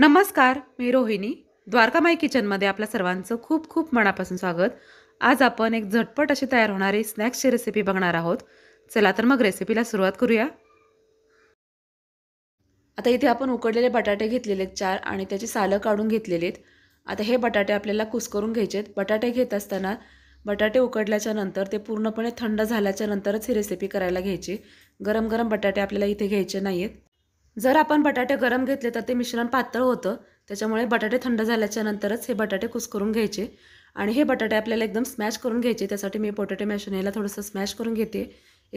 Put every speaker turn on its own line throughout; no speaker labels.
नमस्कार मी रोहिणी द्वारका द्वारकामाई किचनमध्ये आपल्या सर्वांचं खूप खूप मनापासून स्वागत आज आपण एक झटपट अशी तयार होणारी स्नॅक्सची रेसिपी बघणार आहोत चला तर मग रेसिपीला सुरुवात करूया आता इथे आपण उकडलेले बटाटे घेतलेले आहेत चार आणि त्याची सालं काढून घेतलेली आहेत आता हे बटाटे आपल्याला कुसकरून घ्यायचे आहेत बटाटे घेत असताना बटाटे उकडल्याच्या नंतर ते पूर्णपणे थंड झाल्याच्या नंतरच ही रेसिपी करायला घ्यायची गरम गरम बटाटे आपल्याला इथे घ्यायचे नाही आहेत जर आपण बटाटे गरम घेतले तर ते मिश्रण पातळ होतं त्याच्यामुळे बटाटे थंड झाल्याच्या नंतरच हे बटाटे कुसकरून घ्यायचे आणि हे बटाटे आपल्याला एकदम स्मॅश करून घ्यायचे त्यासाठी मी पोटॅटो मॅशनेला थोडंसं स्मॅश करून घेते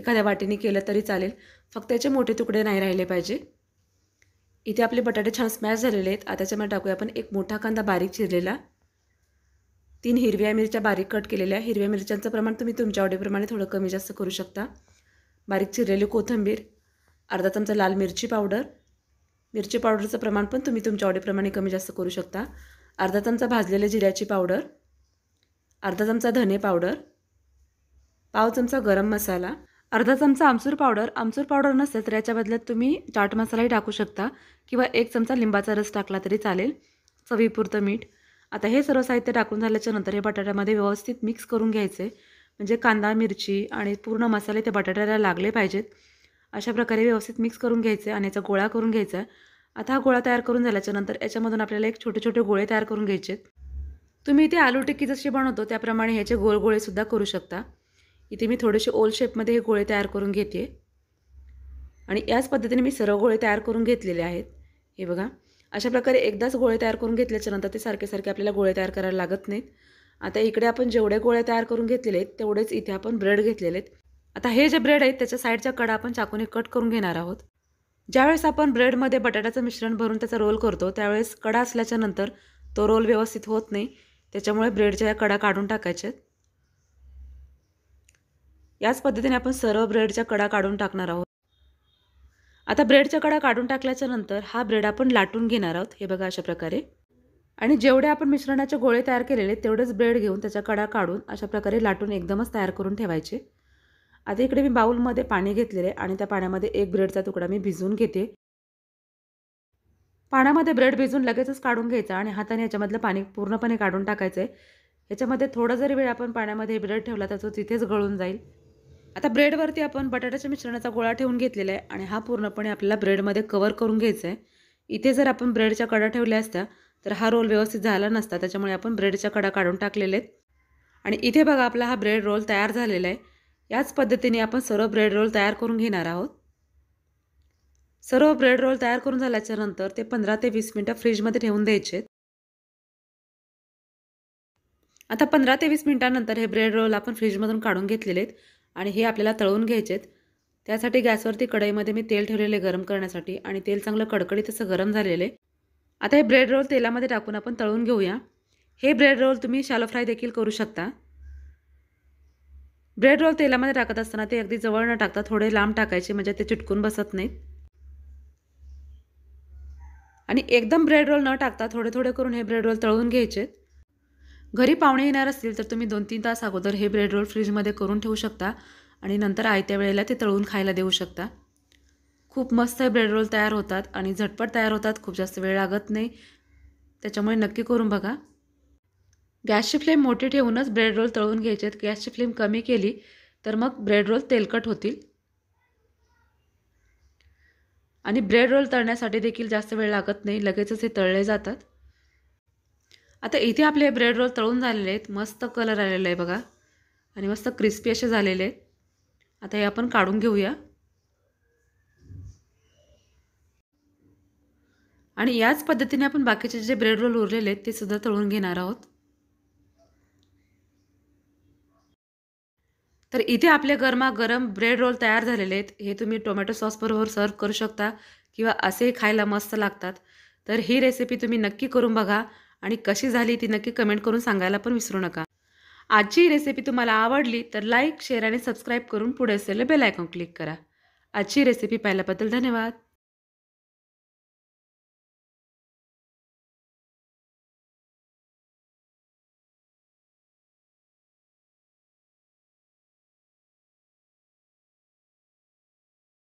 एखाद्या वाटीने केलं तरी चालेल फक्त याचे मोठे तुकडे नाही राहिले पाहिजे इथे आपले बटाटे छान स्मॅश झालेले आहेत आता त्याच्यामध्ये टाकूया आपण एक मोठा कांदा बारीक चिरलेला तीन हिरव्या मिरच्या बारीक कट केलेल्या हिरव्या मिरच्यांचं प्रमाण तुम्ही तुमच्या आवडीप्रमाणे थोडं कमी जास्त करू शकता बारीक चिरलेली कोथिंबीर अर्धा चमचा लाल मिरची पावडर मिरची पावडरचं प्रमाण पण तुम्ही तुमच्या आवडीप्रमाणे कमी जास्त करू शकता अर्धा चमचा भाजलेल्या जिऱ्याची पावडर अर्धा चमचा धने पावडर पाव चमचा गरम मसाला अर्धा चमचा आमसूर पावडर आमसूर पावडर नसेल तर याच्या बदल्यात तुम्ही चाट मसालाही टाकू शकता किंवा एक चमचा लिंबाचा रस टाकला तरी चालेल चवीपुरतं मीठ आता हे सर्व साहित्य टाकून झाल्याच्या नंतर हे बटाट्यामध्ये व्यवस्थित मिक्स करून घ्यायचे म्हणजे कांदा मिरची आणि पूर्ण मसाले ते बटाट्याला लागले पाहिजेत अशा प्रकारे व्यवस्थित मिक्स करून घ्यायचं आहे आणि याचा गोळा करून घ्यायचा आहे आता हा गोळा तयार करून नंतर याच्यामधून आपल्याला एक छोटे छोटे गोळे तयार करून घ्यायचे तुम्ही इथे आलू टिक्की जशी बनवतो त्याप्रमाणे ह्याचे गोल गोळेसुद्धा करू शकता इथे मी थोडेसे ओल शेपमध्ये हे गोळे तयार करून घेते आणि याच पद्धतीने मी सर्व गोळे तयार करून घेतलेले आहेत हे बघा अशा प्रकारे एकदाच गोळे तयार करून घेतल्याच्यानंतर ते सारखे सारखे आपल्याला गोळे तयार करायला लागत नाहीत आता इकडे आपण जेवढे गोळे तयार करून घेतलेले आहेत तेवढेच इथे आपण ब्रेड घेतलेले आहेत आता हे जे ब्रेड आहेत त्याच्या साईडच्या कडा आपण चाकूने कट करून घेणार आहोत ज्यावेळेस आपण ब्रेडमध्ये बटाट्याचं मिश्रण भरून त्याचा रोल करतो त्यावेळेस कडा असल्याच्या नंतर तो रोल व्यवस्थित होत नाही त्याच्यामुळे ब्रेडच्या या कडा काढून टाकायच्यात याच पद्धतीने आपण सर्व ब्रेडच्या कडा काढून टाकणार आहोत आता ब्रेडच्या कडा काढून टाकल्याच्या नंतर हा ब्रेड आपण लाटून घेणार आहोत हे बघा अशा प्रकारे आणि जेवढे आपण मिश्रणाचे गोळे तयार केलेले तेवढेच ब्रेड घेऊन त्याच्या कडा काढून अशा प्रकारे लाटून एकदमच तयार करून ठेवायचे आता इकडे मी बाऊलमध्ये पाणी घेतलेलं आहे आणि त्या पाण्यामध्ये एक ब्रेडचा तुकडा मी भिजवून घेते पाण्यामध्ये ब्रेड भिजून लगेचच काढून घ्यायचा आणि हाताने याच्यामधलं पाणी पूर्णपणे काढून टाकायचं आहे याच्यामध्ये थोडा जरी वेळ आपण पाण्यामध्ये ब्रेड ठेवला तर तो तिथेच गळून जाईल आता ब्रेडवरती आपण बटाट्याच्या मिश्रणाचा गोळा ठेवून घेतलेला आहे आणि हा पूर्णपणे आपल्याला ब्रेडमध्ये कवर करून घ्यायचा आहे इथे जर आपण ब्रेडच्या कडा ठेवल्या असत्या तर हा रोल व्यवस्थित झाला नसता त्याच्यामुळे आपण ब्रेडच्या कडा काढून टाकलेले आहेत आणि इथे बघा आपला हा ब्रेड रोल तयार झालेला आहे याच पद्धतीने आपण सर्व ब्रेड रोल तयार करून घेणार आहोत सर्व ब्रेड रोल तयार करून झाल्याच्या नंतर ते पंधरा ते वीस मिनटं फ्रीजमध्ये ठेवून द्यायचे आता पंधरा ते वीस मिनटानंतर हे ब्रेड रोल आपण फ्रीजमधून काढून घेतलेले आहेत आणि हे आपल्याला तळून घ्यायचे आहेत त्यासाठी गॅसवरती कढईमध्ये मी तेल ठेवलेले गरम करण्यासाठी आणि तेल चांगलं कडकडीत असं गरम झालेलं आहे आता हे ब्रेड रोल तेलामध्ये टाकून आपण तळून घेऊया हे ब्रेड रोल तुम्ही शालो फ्राय देखील करू शकता ब्रेड रोल तेलामध्ये टाकत असताना ते अगदी जवळ न टाकता थोडे लांब टाकायचे म्हणजे ते चिटकून बसत नाहीत आणि एकदम ब्रेड रोल न टाकता थोडे थोडे करून हे ब्रेड रोल तळून घ्यायचेत घरी पाहुणे येणार असतील तर तुम्ही दोन तीन तास अगोदर हे ब्रेड रोल फ्रीजमध्ये करून ठेवू शकता आणि नंतर आयत्या वेळेला ते तळून खायला देऊ शकता खूप मस्त हे ब्रेड रोल तयार होतात आणि झटपट तयार होतात खूप जास्त वेळ लागत नाही त्याच्यामुळे नक्की करून बघा गॅसची फ्लेम मोठी ठेवूनच ब्रेड रोल तळून घ्यायचे आहेत गॅसची फ्लेम कमी केली तर मग ब्रेड रोल तेलकट होतील आणि ब्रेड रोल तळण्यासाठी देखील जास्त वेळ लागत नाही लगेचच हे तळले जातात आता इथे आपले ब्रेड रोल तळून झालेले आहेत मस्त कलर आलेला आहे बघा आणि मस्त क्रिस्पी असे झालेले आहेत आता हे आपण काढून घेऊया आणि याच पद्धतीने आपण बाकीचे जे ब्रेड रोल उरलेले आहेत ते सुद्धा तळून घेणार आहोत तर इथे आपले गरम ब्रेड रोल तयार झालेले आहेत हे तुम्ही टोमॅटो सॉसबरोबर सर्व करू शकता किंवा असेही खायला मस्त लागतात तर ही रेसिपी तुम्ही नक्की करून बघा आणि कशी झाली ती नक्की कमेंट करून सांगायला पण विसरू नका आजची रेसिपी तुम्हाला आवडली तर लाईक शेअर आणि सबस्क्राईब करून पुढे असलेलं बेल आयकॉन क्लिक करा आजची रेसिपी पाहिल्याबद्दल धन्यवाद